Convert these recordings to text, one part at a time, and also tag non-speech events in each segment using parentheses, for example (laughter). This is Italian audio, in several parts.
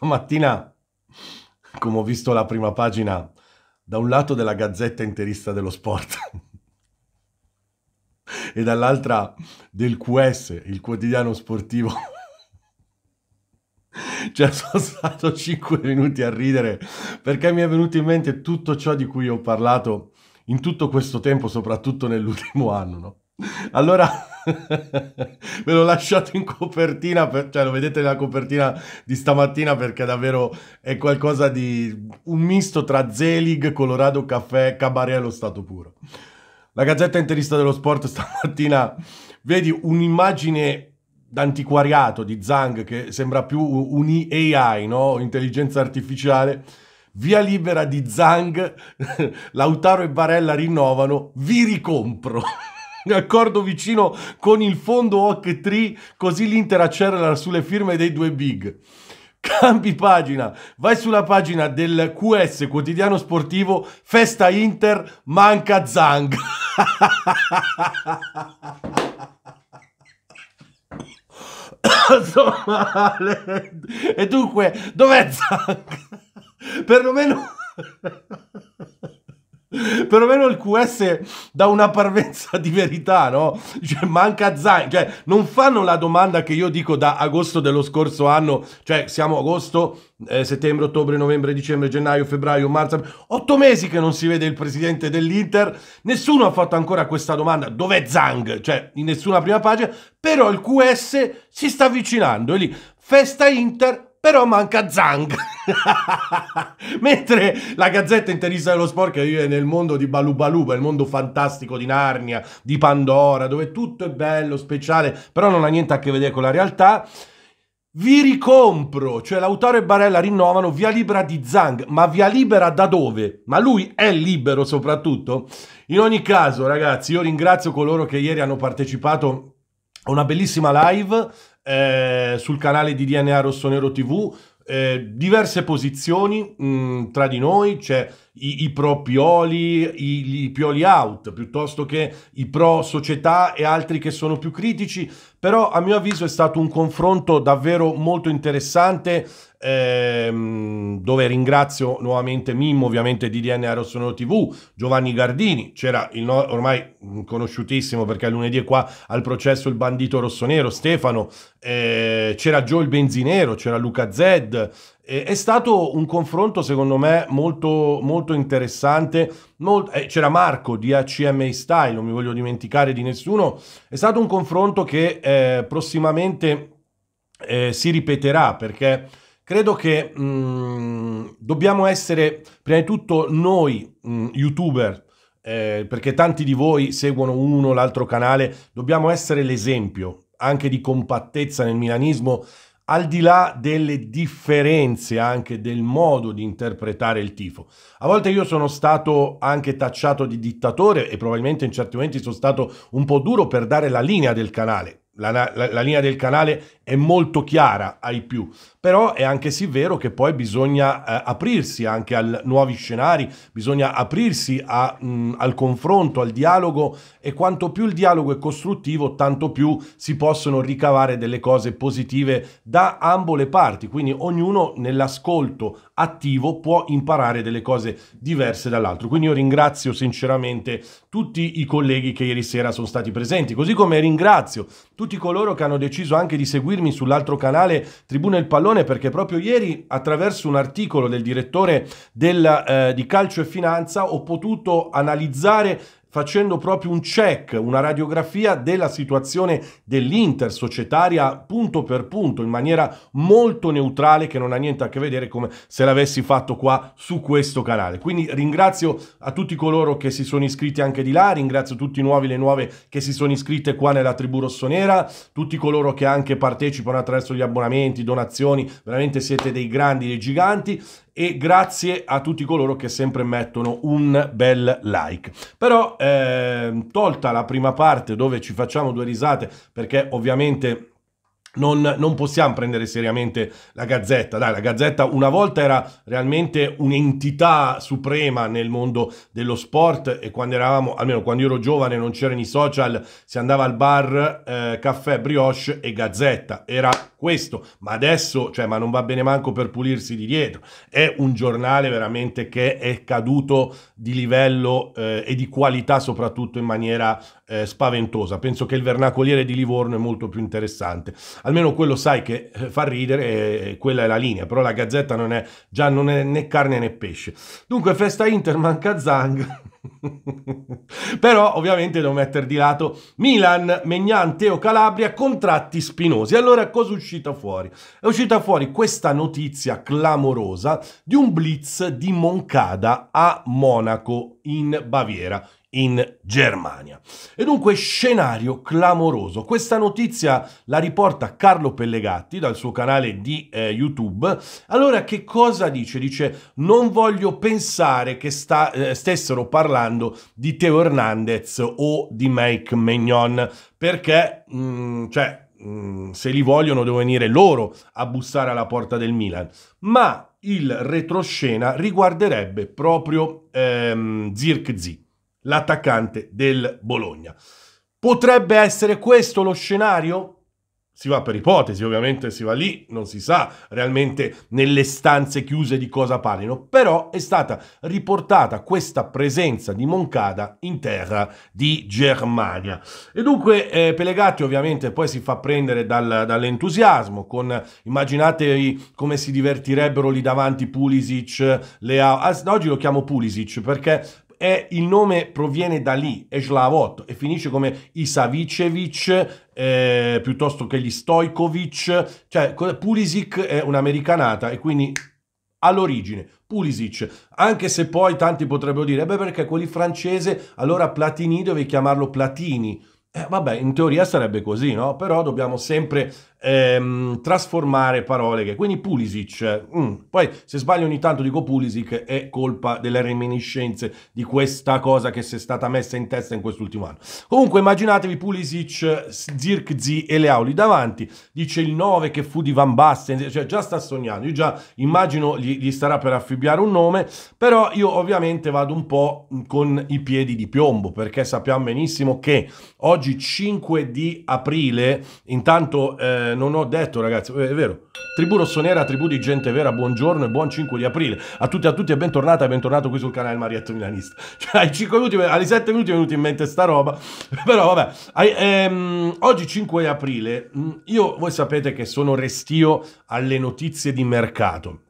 Stamattina, come ho visto la prima pagina, da un lato della Gazzetta Interista dello Sport (laughs) e dall'altra del QS, il quotidiano sportivo. (laughs) cioè sono stato 5 minuti a ridere perché mi è venuto in mente tutto ciò di cui ho parlato in tutto questo tempo, soprattutto nell'ultimo anno. No? Allora... Ve (laughs) l'ho lasciato in copertina, per, cioè lo vedete nella copertina di stamattina perché davvero è qualcosa di un misto tra Zelig, Colorado Caffè, Cabaret allo stato puro. La Gazzetta Interista dello Sport stamattina, vedi un'immagine d'antiquariato di Zhang che sembra più un AI, no? intelligenza artificiale, via libera di Zhang, (laughs) Lautaro e Barella rinnovano, vi ricompro. (laughs) accordo vicino con il fondo Hoc 3 così l'Inter accelera sulle firme dei due big. Cambi pagina, vai sulla pagina del QS quotidiano sportivo Festa Inter, manca Zang. Sto male. E dunque, dov'è Zang? Perlomeno Perlomeno il QS dà una parvenza di verità, no? Cioè, manca Zain, cioè, non fanno la domanda che io dico da agosto dello scorso anno, cioè, siamo agosto, eh, settembre, ottobre, novembre, dicembre, gennaio, febbraio, marzo, otto mesi che non si vede il presidente dell'Inter, nessuno ha fatto ancora questa domanda, dov'è Zang? Cioè, in nessuna prima pagina, però il QS si sta avvicinando, e lì, festa Inter, però manca Zang. (laughs) Mentre la Gazzetta Interista dello Sport che vive nel mondo di Balubaluba, il mondo fantastico di Narnia, di Pandora, dove tutto è bello, speciale, però non ha niente a che vedere con la realtà, vi ricompro, cioè Lautaro e Barella rinnovano via libera di Zang, ma via libera da dove? Ma lui è libero soprattutto? In ogni caso, ragazzi, io ringrazio coloro che ieri hanno partecipato a una bellissima live eh, sul canale di DNA Rossonero TV eh, diverse posizioni mh, mm, tra di noi, c'è i, i pro Pioli, i, i, Pioli out, piuttosto che i pro società e altri che sono più critici, però a mio avviso è stato un confronto davvero molto interessante ehm, dove ringrazio nuovamente Mimmo, ovviamente DDN Aerosonoro TV, Giovanni Gardini, c'era il no- ormai conosciutissimo perché lunedì è qua al processo il bandito rossonero Stefano, eh, c'era Joel Benzinero, c'era Luca Zed, è stato un confronto secondo me molto, molto interessante. Mol- eh, c'era Marco di ACMA Style, non mi voglio dimenticare di nessuno. È stato un confronto che eh, prossimamente eh, si ripeterà perché credo che mh, mm, dobbiamo essere, prima di tutto, noi mh, mm, youtuber. Eh, perché tanti di voi seguono uno o l'altro canale, dobbiamo essere l'esempio anche di compattezza nel milanismo al di là delle differenze anche del modo di interpretare il tifo. A volte io sono stato anche tacciato di dittatore e probabilmente in certi momenti sono stato un po' duro per dare la linea del canale. La, la, la linea del canale è molto chiara ai più, però è anche sì vero che poi bisogna eh, aprirsi anche a nuovi scenari, bisogna aprirsi a, mh, al confronto, al dialogo e quanto più il dialogo è costruttivo, tanto più si possono ricavare delle cose positive da ambo le parti, quindi ognuno nell'ascolto attivo può imparare delle cose diverse dall'altro. Quindi io ringrazio sinceramente tutti i colleghi che ieri sera sono stati presenti, così come ringrazio tutti coloro che hanno deciso anche di seguire seguirmi sull'altro canale Tribuna il Pallone perché proprio ieri attraverso un articolo del direttore del, eh, di Calcio e Finanza ho potuto analizzare facendo proprio un check, una radiografia della situazione dell'Inter societaria punto per punto, in maniera molto neutrale che non ha niente a che vedere come se l'avessi fatto qua su questo canale. Quindi ringrazio a tutti coloro che si sono iscritti anche di là, ringrazio tutti i nuovi e le nuove che si sono iscritte qua nella tribù rossonera, tutti coloro che anche partecipano attraverso gli abbonamenti, donazioni, veramente siete dei grandi, dei giganti e grazie a tutti coloro che sempre mettono un bel like. Però eh, tolta la prima parte dove ci facciamo due risate perché ovviamente non, non, possiamo prendere seriamente la Gazzetta. Dai, la Gazzetta una volta era realmente un'entità suprema nel mondo dello sport e quando eravamo, almeno quando io ero giovane, non c'erano i social, si andava al bar, eh, caffè, brioche e Gazzetta. Era questo, ma adesso, cioè, ma non va bene manco per pulirsi di dietro. È un giornale veramente che è caduto di livello eh, e di qualità soprattutto in maniera eh, spaventosa. Penso che il vernacoliere di Livorno è molto più interessante. Almeno quello sai che eh, fa ridere, eh, quella è la linea, però la gazzetta non è già non è né carne né pesce. Dunque, festa Inter, manca Zang. (laughs) però ovviamente devo mettere di lato Milan, Megnan, Teo Calabria, contratti spinosi. Allora cosa è uscita fuori? È uscita fuori questa notizia clamorosa di un blitz di Moncada a Monaco in Baviera in Germania. E dunque scenario clamoroso. Questa notizia la riporta Carlo Pellegatti dal suo canale di eh, YouTube. Allora che cosa dice? Dice non voglio pensare che sta, eh, stessero parlando di Teo Hernandez o di Mike Mignon perché mh, mm, cioè, mh, mm, se li vogliono devono venire loro a bussare alla porta del Milan. Ma il retroscena riguarderebbe proprio ehm, Zirkzee l'attaccante del Bologna. Potrebbe essere questo lo scenario? Si va per ipotesi, ovviamente si va lì, non si sa realmente nelle stanze chiuse di cosa parlino, però è stata riportata questa presenza di Moncada in terra di Germania. E dunque eh, Pelegatti ovviamente poi si fa prendere dal, dall'entusiasmo, con immaginatevi come si divertirebbero lì davanti Pulisic, Leao, oggi lo chiamo Pulisic perché è, il nome proviene da lì, Eslavot, e finisce come Isavicevic eh, piuttosto che gli Stojkovic, cioè Pulisic è un'americanata e quindi all'origine Pulisic, anche se poi tanti potrebbero dire, eh beh perché quelli francese, allora Platini dovevi chiamarlo Platini. Eh, vabbè, in teoria sarebbe così, no? Però dobbiamo sempre ehm, trasformare parole che... Quindi Pulisic, mm, poi se sbaglio ogni tanto dico Pulisic è colpa delle reminiscenze di questa cosa che si è stata messa in testa in quest'ultimo anno. Comunque immaginatevi Pulisic, Zirkzi e Leauli davanti, dice il 9 che fu di Van Basten, cioè già sta sognando, io già immagino gli, gli starà per affibbiare un nome, però io ovviamente vado un po' mm, con i piedi di piombo perché sappiamo benissimo che oggi 5 di aprile, intanto... Eh, eh, non ho detto ragazzi, è vero. Tribù Rossonera, tribù di gente vera, buongiorno e buon 5 di aprile. A tutti e a tutti e bentornata e bentornato qui sul canale Marietto Milanista. (laughs) Cioè, ai 5 minuti, ai 7 minuti è venuta in mente sta roba, (laughs) però vabbè. Ai, ehm, oggi 5 aprile, mm, io, voi sapete che sono restio alle notizie di mercato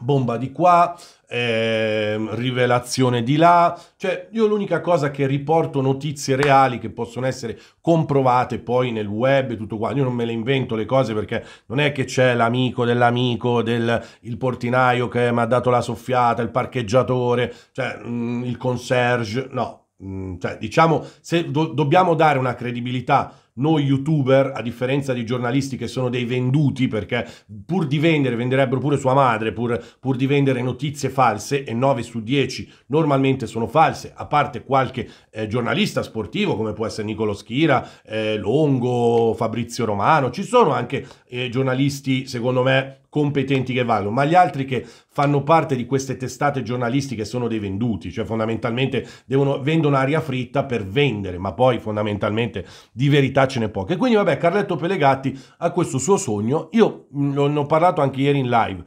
bomba di qua, eh, rivelazione di là, cioè io l'unica cosa che riporto notizie reali che possono essere comprovate poi nel web e tutto qua, io non me le invento le cose perché non è che c'è l'amico dell'amico, del, il portinaio che mi ha dato la soffiata, il parcheggiatore, cioè mh, mm, il concierge, no, mh, mm, cioè diciamo se do, dobbiamo dare una credibilità noi youtuber, a differenza di giornalisti che sono dei venduti, perché pur di vendere venderebbero pure sua madre, pur, pur, di vendere notizie false, e 9 su 10 normalmente sono false, a parte qualche eh, giornalista sportivo come può essere Nicolo Schira, eh, Longo, Fabrizio Romano, ci sono anche eh, giornalisti, secondo me, competenti che valgono, ma gli altri che fanno parte di queste testate giornalistiche sono dei venduti, cioè fondamentalmente devono, vendono aria fritta per vendere, ma poi fondamentalmente di verità ce n'è poche. Quindi vabbè, Carletto Pelegatti ha questo suo sogno, io mm, ne ho parlato anche ieri in live.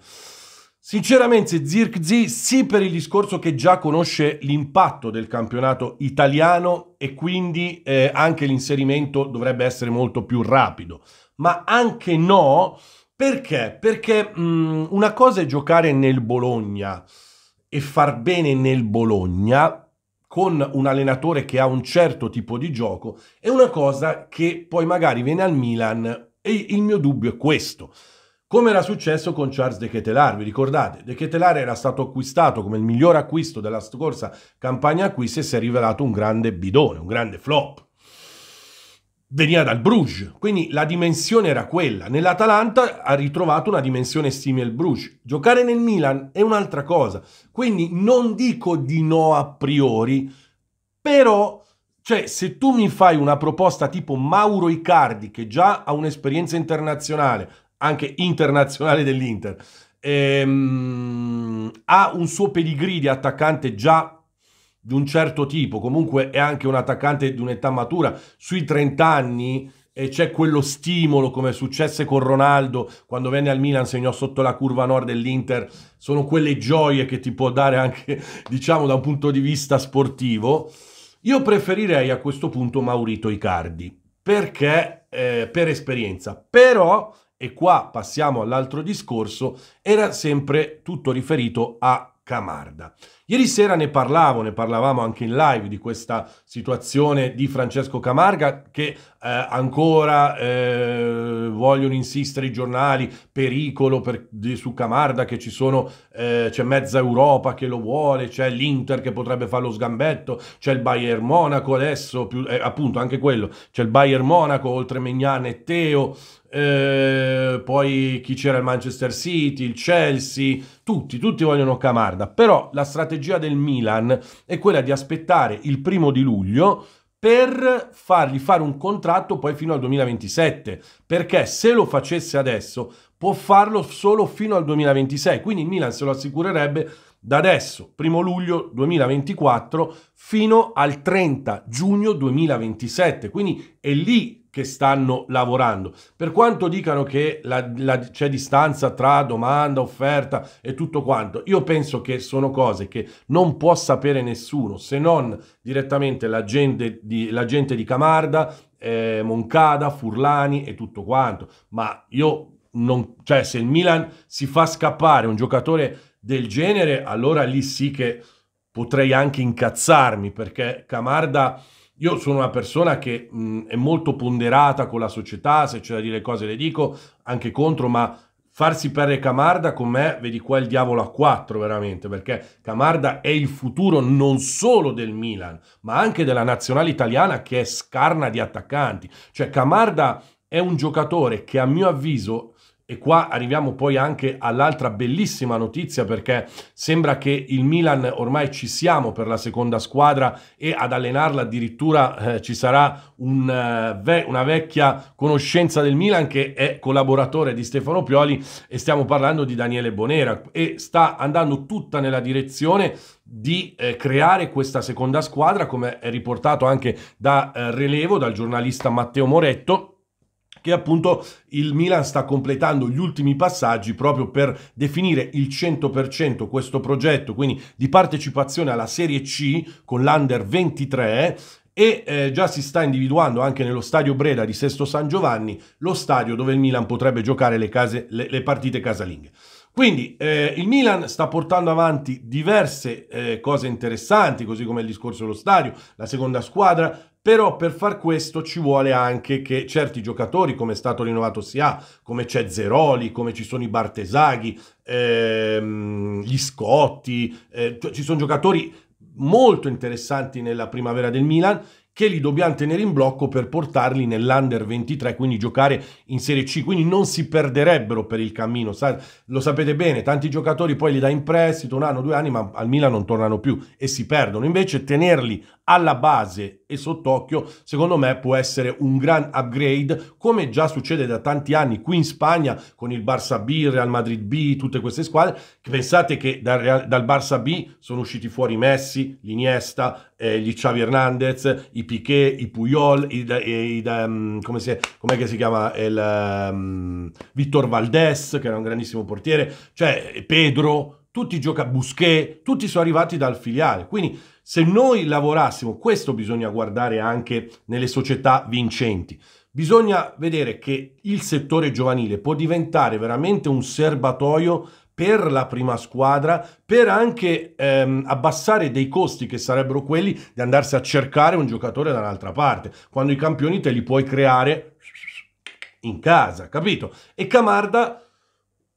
Sinceramente Zirkzi sì per il discorso che già conosce l'impatto del campionato italiano e quindi eh, anche l'inserimento dovrebbe essere molto più rapido, ma anche no perché? Perché mh, mm, una cosa è giocare nel Bologna e far bene nel Bologna con un allenatore che ha un certo tipo di gioco è una cosa che poi magari viene al Milan e il mio dubbio è questo. Come era successo con Charles De Ketelar, vi ricordate? De Ketelar era stato acquistato come il miglior acquisto della scorsa campagna acquisti e si è rivelato un grande bidone, un grande flop veniva dal Bruges, quindi la dimensione era quella. Nell'Atalanta ha ritrovato una dimensione simile al Bruges. Giocare nel Milan è un'altra cosa, quindi non dico di no a priori, però cioè, se tu mi fai una proposta tipo Mauro Icardi, che già ha un'esperienza internazionale, anche internazionale dell'Inter, ehm, ha un suo pedigree di attaccante già di un certo tipo, comunque è anche un attaccante di un'età matura, sui 30 anni e eh, c'è quello stimolo come successe con Ronaldo quando venne al Milan segnò sotto la curva nord dell'Inter sono quelle gioie che ti può dare anche (laughs) diciamo da un punto di vista sportivo io preferirei a questo punto Maurito Icardi perché eh, per esperienza però e qua passiamo all'altro discorso era sempre tutto riferito a Camarda. Ieri sera ne parlavo, ne parlavamo anche in live di questa situazione di Francesco Camarga che eh, ancora eh, vogliono insistere i giornali, pericolo per, di, su Camarda che ci sono, eh, c'è mezza Europa che lo vuole, c'è l'Inter che potrebbe fare lo sgambetto, c'è il Bayern Monaco adesso, più, eh, appunto anche quello, c'è il Bayern Monaco oltre Megnan e Teo, eh, poi chi c'era il Manchester City, il Chelsea, tutti, tutti vogliono Camarda, però la strategia del Milan è quella di aspettare il primo di luglio per fargli fare un contratto poi fino al 2027, perché se lo facesse adesso può farlo solo fino al 2026, quindi il Milan se lo assicurerebbe da adesso, primo luglio 2024, fino al 30 giugno 2027, quindi è lì che stanno lavorando. Per quanto dicano che la, la, c'è distanza tra domanda, offerta e tutto quanto, io penso che sono cose che non può sapere nessuno se non direttamente la gente di, la gente di Camarda, eh, Moncada, Furlani e tutto quanto. Ma io non, cioè, se il Milan si fa scappare un giocatore del genere, allora lì sì che potrei anche incazzarmi perché Camarda io sono una persona che mh, è molto ponderata con la società, se c'è da dire cose le dico, anche contro, ma farsi perdere Camarda con me, vedi qua il diavolo a quattro veramente, perché Camarda è il futuro non solo del Milan, ma anche della nazionale italiana che è scarna di attaccanti. Cioè Camarda è un giocatore che a mio avviso e qua arriviamo poi anche all'altra bellissima notizia perché sembra che il Milan ormai ci siamo per la seconda squadra e ad allenarla addirittura eh, ci sarà un, eh, ve una vecchia conoscenza del Milan che è collaboratore di Stefano Pioli e stiamo parlando di Daniele Bonera e sta andando tutta nella direzione di eh, creare questa seconda squadra come è riportato anche da eh, relevo dal giornalista Matteo Moretto che appunto il Milan sta completando gli ultimi passaggi proprio per definire il 100% questo progetto, quindi di partecipazione alla Serie C con l'Under 23 e eh, già si sta individuando anche nello stadio Breda di Sesto San Giovanni lo stadio dove il Milan potrebbe giocare le, case, le, le partite casalinghe. Quindi eh, il Milan sta portando avanti diverse eh, cose interessanti, così come il discorso dello stadio, la seconda squadra, però per far questo ci vuole anche che certi giocatori, come è stato rinnovato Sia, come c'è Zeroli, come ci sono i Bartesaghi, ehm, gli Scotti, eh, cioè ci sono giocatori molto interessanti nella primavera del Milan che li dobbiamo tenere in blocco per portarli nell'Under 23, quindi giocare in Serie C, quindi non si perderebbero per il cammino, lo sapete bene, tanti giocatori poi li dà in prestito un anno, due anni, ma al Milan non tornano più e si perdono, invece tenerli alla base e sott'occhio, secondo me può essere un gran upgrade, come già succede da tanti anni qui in Spagna con il Barça B, il Real Madrid B, tutte queste squadre, pensate che dal, dal Barça B sono usciti fuori Messi, l'Iniesta, eh, gli Xavi Hernandez, i i Piquet, i Puyol, i, i, i mm, come si, com'è si chiama, il, um, mm, Vittor Valdés, che era un grandissimo portiere, cioè Pedro, tutti gioca Busquet, tutti sono arrivati dal filiale. Quindi se noi lavorassimo, questo bisogna guardare anche nelle società vincenti. Bisogna vedere che il settore giovanile può diventare veramente un serbatoio per la prima squadra, per anche ehm, abbassare dei costi che sarebbero quelli di andarsi a cercare un giocatore da un'altra parte, quando i campioni te li puoi creare in casa, capito? E Camarda...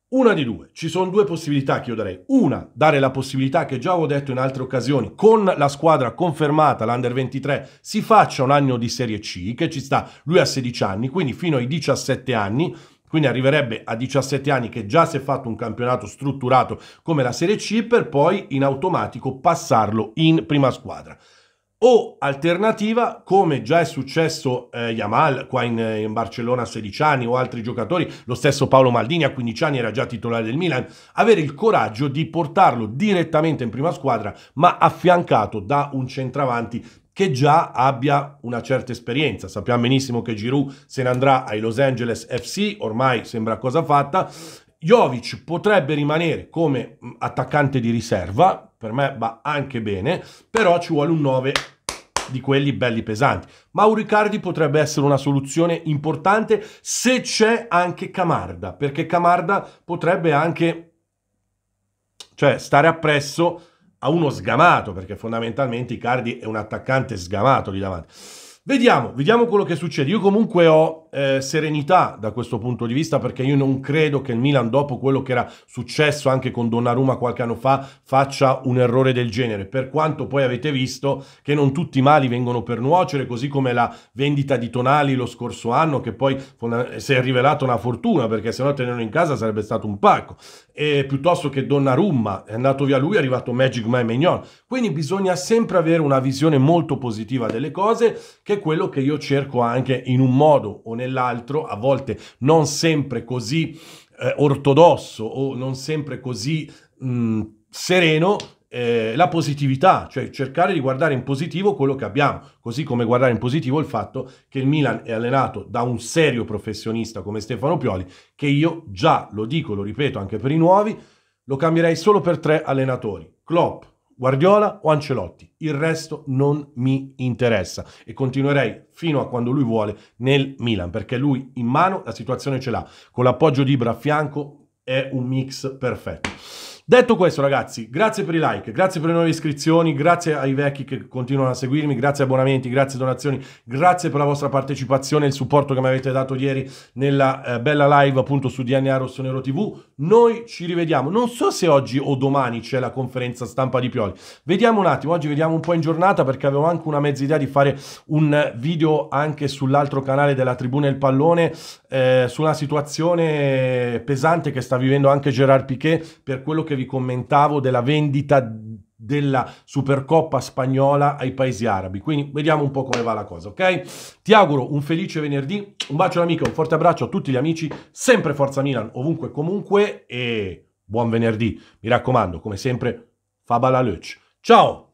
Una di due, ci sono due possibilità che io darei. Una, dare la possibilità che già avevo detto in altre occasioni, con la squadra confermata, l'Under 23, si faccia un anno di Serie C, che ci sta, lui ha 16 anni, quindi fino ai 17 anni, quindi arriverebbe a 17 anni che già si è fatto un campionato strutturato come la Serie C per poi in automatico passarlo in prima squadra. O alternativa, come già è successo eh, Yamal qua in, in, Barcellona a 16 anni o altri giocatori, lo stesso Paolo Maldini a 15 anni era già titolare del Milan, avere il coraggio di portarlo direttamente in prima squadra ma affiancato da un centravanti che già abbia una certa esperienza. Sappiamo benissimo che Giroud se ne andrà ai Los Angeles FC, ormai sembra cosa fatta. Jovic potrebbe rimanere come mm, attaccante di riserva, per me va anche bene, però ci vuole un 9 di quelli belli pesanti. Mauricardi potrebbe essere una soluzione importante se c'è anche Camarda, perché Camarda potrebbe anche cioè, stare appresso a uno sgamato, perché fondamentalmente Icardi è un attaccante sgamato lì davanti. Vediamo, vediamo quello che succede. Io comunque ho eh, serenità da questo punto di vista perché io non credo che il Milan, dopo quello che era successo anche con Donnarumma qualche anno fa, faccia un errore del genere. Per quanto poi avete visto che non tutti i mali vengono per nuocere, così come la vendita di Tonali lo scorso anno, che poi si è rivelata una fortuna perché se no tenerlo in casa sarebbe stato un pacco e piuttosto che Donnarumma, è andato via lui, è arrivato Magic Mike Mignon. Quindi bisogna sempre avere una visione molto positiva delle cose, che è quello che io cerco anche in un modo o nell'altro, a volte non sempre così eh, ortodosso o non sempre così mh, sereno, eh, la positività, cioè cercare di guardare in positivo quello che abbiamo, così come guardare in positivo il fatto che il Milan è allenato da un serio professionista come Stefano Pioli, che io già lo dico, lo ripeto anche per i nuovi, lo cambierei solo per tre allenatori, Klopp, Guardiola o Ancelotti, il resto non mi interessa e continuerei fino a quando lui vuole nel Milan, perché lui in mano la situazione ce l'ha, con l'appoggio di Ibra a fianco è un mix perfetto. Detto questo, ragazzi, grazie per i like, grazie per le nuove iscrizioni, grazie ai vecchi che continuano a seguirmi, grazie abbonamenti, grazie donazioni, grazie per la vostra partecipazione e il supporto che mi avete dato ieri nella eh, bella live appunto su DNA Rossonero TV. Noi ci rivediamo. Non so se oggi o domani c'è la conferenza stampa di Pioli. Vediamo un attimo, oggi vediamo un po' in giornata perché avevo anche una mezza idea di fare un video anche sull'altro canale della Tribuna Il Pallone eh, su una situazione pesante che sta vivendo anche Gerard Piquet per quello che che vi commentavo della vendita della Supercoppa spagnola ai paesi arabi. Quindi vediamo un po' come va la cosa, ok? Ti auguro un felice venerdì, un bacio all'amico, un forte abbraccio a tutti gli amici, sempre Forza Milan, ovunque e comunque, e buon venerdì. Mi raccomando, come sempre, Fabala Leuch. Ciao!